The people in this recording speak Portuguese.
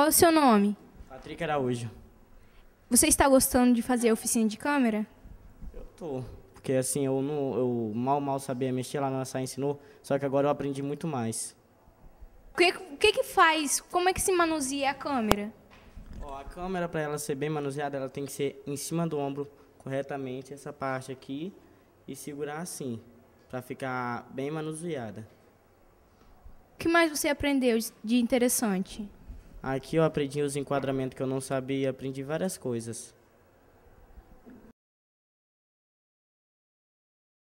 Qual é o seu nome? Patrick Araújo. Você está gostando de fazer a oficina de câmera? Eu tô, porque assim eu não, eu mal mal sabia mexer lá na sala ensinou, só que agora eu aprendi muito mais. O que, que, que faz? Como é que se manuseia a câmera? Ó, a câmera para ela ser bem manuseada, ela tem que ser em cima do ombro corretamente essa parte aqui e segurar assim para ficar bem manuseada. O que mais você aprendeu de interessante? Aqui eu aprendi os enquadramentos que eu não sabia, aprendi várias coisas.